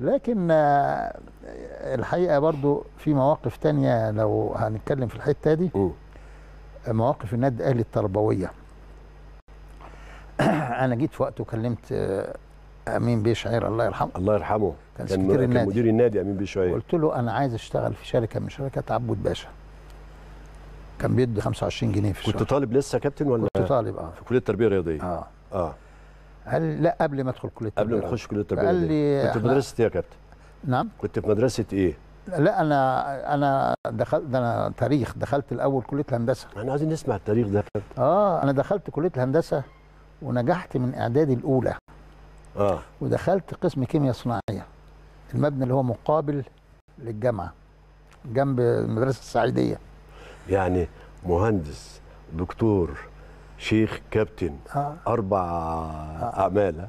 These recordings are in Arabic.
لكن آه، الحقيقة برضو في مواقف تانية لو هنتكلم في الحتة دي مواقف النادي الأهلي التربوية أنا جيت في وقت وكلمت آه، أمين بيه شعير الله يرحمه الله يرحمه كان, كان سكرتير النادي مدير النادي أمين بيه شعير قلت له أنا عايز أشتغل في شركة من شركات عبود باشا كان بيدي 25 جنيه في الشهر كنت طالب لسه كابتن ولا كنت طالب اه في كليه التربيه الرياضيه اه اه قال لا قبل ما ادخل كليه قبل ما تخش كليه التربيه قال لي كنت في مدرسه ايه يا كابتن؟ نعم كنت في مدرسه ايه؟ لا انا انا دخلت ده انا تاريخ دخلت الاول كليه الهندسه احنا عايزين نسمع التاريخ ده كابتن اه انا دخلت كليه الهندسه ونجحت من اعدادي الاولى اه ودخلت قسم كيمياء صناعيه المبنى اللي هو مقابل للجامعه جنب المدرسه السعيديه يعني مهندس دكتور شيخ كابتن آه. اربع آه. اعمال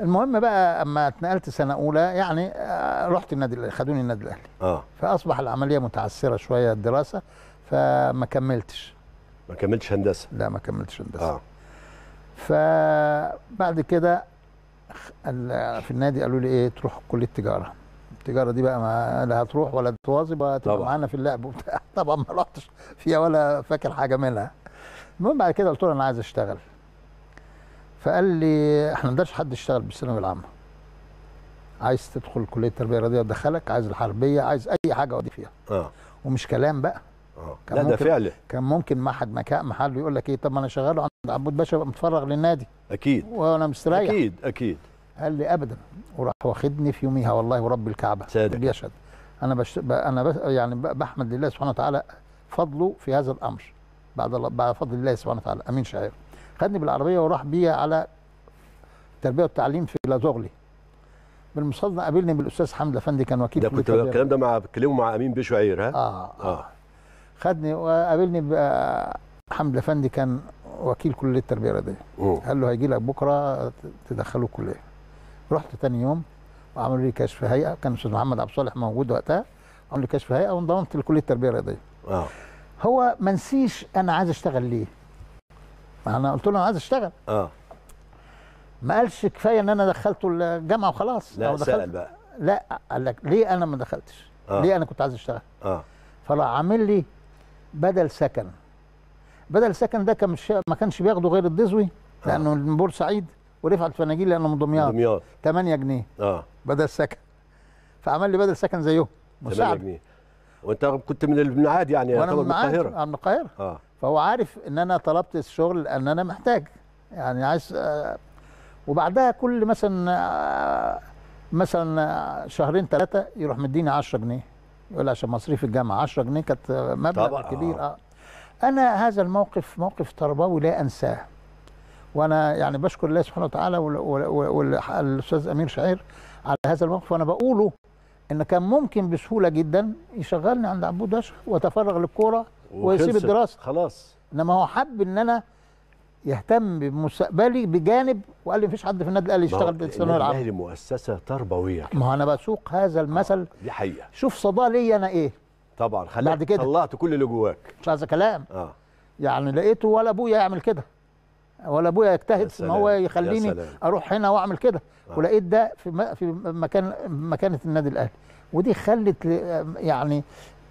المهم بقى اما اتنقلت سنه اولى يعني آه، رحت النادي الاهلي خدوني النادي الاهلي اه فاصبح العمليه متعثره شويه الدراسه فما كملتش ما كملتش هندسه لا ما كملتش هندسه اه فبعد كده في النادي قالوا لي ايه تروح كليه التجاره التجاره دي بقى ما لا هتروح ولا تواظب هتبقى معانا في اللعب وبتاع طبعا ما رحتش فيها ولا فاكر حاجه منها المهم بعد كده قلت له انا عايز اشتغل فقال لي احنا ما نقدرش حد يشتغل بالثانويه العامه عايز تدخل كليه التربيه الرياضيه ادخلك عايز الحربيه عايز اي حاجه اوديك فيها يعني. اه ومش كلام بقى آه. كان لا ده فعلا كان ممكن حد مكان محل يقول لك ايه طب ما انا شغاله عند عبود باشا متفرغ للنادي اكيد وانا مستريح اكيد اكيد قال لي ابدا وراح واخدني في يوميها والله ورب الكعبه سادك يشهد انا بش... انا يعني ب... يعني بحمد لله سبحانه وتعالى فضله في هذا الامر بعد بعد فضل الله سبحانه وتعالى امين شاعر خدني بالعربيه وراح بيا على التربيه والتعليم في لازغلي بالمصادفه قابلني بالاستاذ حمد افندي كان وكيل ده كنت الكلام ده مع بتكلمه مع امين بيه شعير ها اه اه خدني وقابلني حمد افندي كان وكيل كليه التربيه الرياضيه قال له هيجي لك بكره تدخله الكليه رحت تاني يوم وعملوا لي كشف هيئه كان الاستاذ محمد عبد الصالح موجود وقتها عملوا لي كشف هيئه وانضممت لكليه التربيه الرياضيه اه هو ما نسيش انا عايز اشتغل ليه ما انا قلت له انا عايز اشتغل اه ما قالش كفايه ان انا دخلته الجامعه وخلاص لا سأل بقى لا قال لك ليه انا ما دخلتش آه. ليه انا كنت عايز اشتغل اه فراح عامل لي بدل سكن بدل سكن ده كان ما كانش بياخده غير الدزوي آه. لانه آه. من بورسعيد ورفعت فناجيل لانه من دمياط دمياط 8 جنيه اه بدل سكن فعمل لي بدل سكن زيهم 8 جنيه وانت كنت من المعاد يعني وانا من القاهره من القاهره اه فهو عارف ان انا طلبت الشغل لان انا محتاج يعني عايز آه وبعدها كل مثلا آه مثلا آه، شهرين ثلاثه يروح مديني 10 جنيه يقول عشان مصاريف الجامعه 10 جنيه كانت مبلغ طبعا. كبير اه انا هذا الموقف موقف تربوي لا انساه وانا يعني بشكر الله سبحانه وتعالى والاستاذ امير شعير على هذا الموقف وانا بقوله ان كان ممكن بسهوله جدا يشغلني عند عبود اشهر واتفرغ للكوره ويسيب الدراسه خلاص انما هو حب ان انا يهتم بمستقبلي بجانب وقال لي مفيش حد في النادي الاهلي يشتغل في الثانويه العامه الاهلي مؤسسه تربويه ما انا بسوق هذا آه، المثل دي حقيقه شوف صدى ليا انا ايه طبعا خلاص طلعت كل اللي جواك مش عايز كلام اه يعني لقيته ولا ابويا يعمل كده ولا ابويا يجتهد ان هو يخليني اروح هنا واعمل كده آه. ولقيت ده في في مكان مكانه النادي الاهلي ودي خلت يعني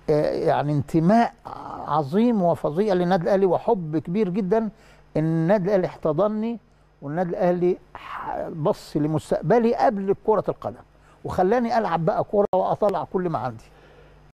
آه، يعني انتماء عظيم وفظيع للنادي الاهلي وحب كبير جدا ان النادي الاهلي احتضنني والنادي الاهلي بص لمستقبلي قبل كره القدم وخلاني العب بقى كوره واطلع كل ما عندي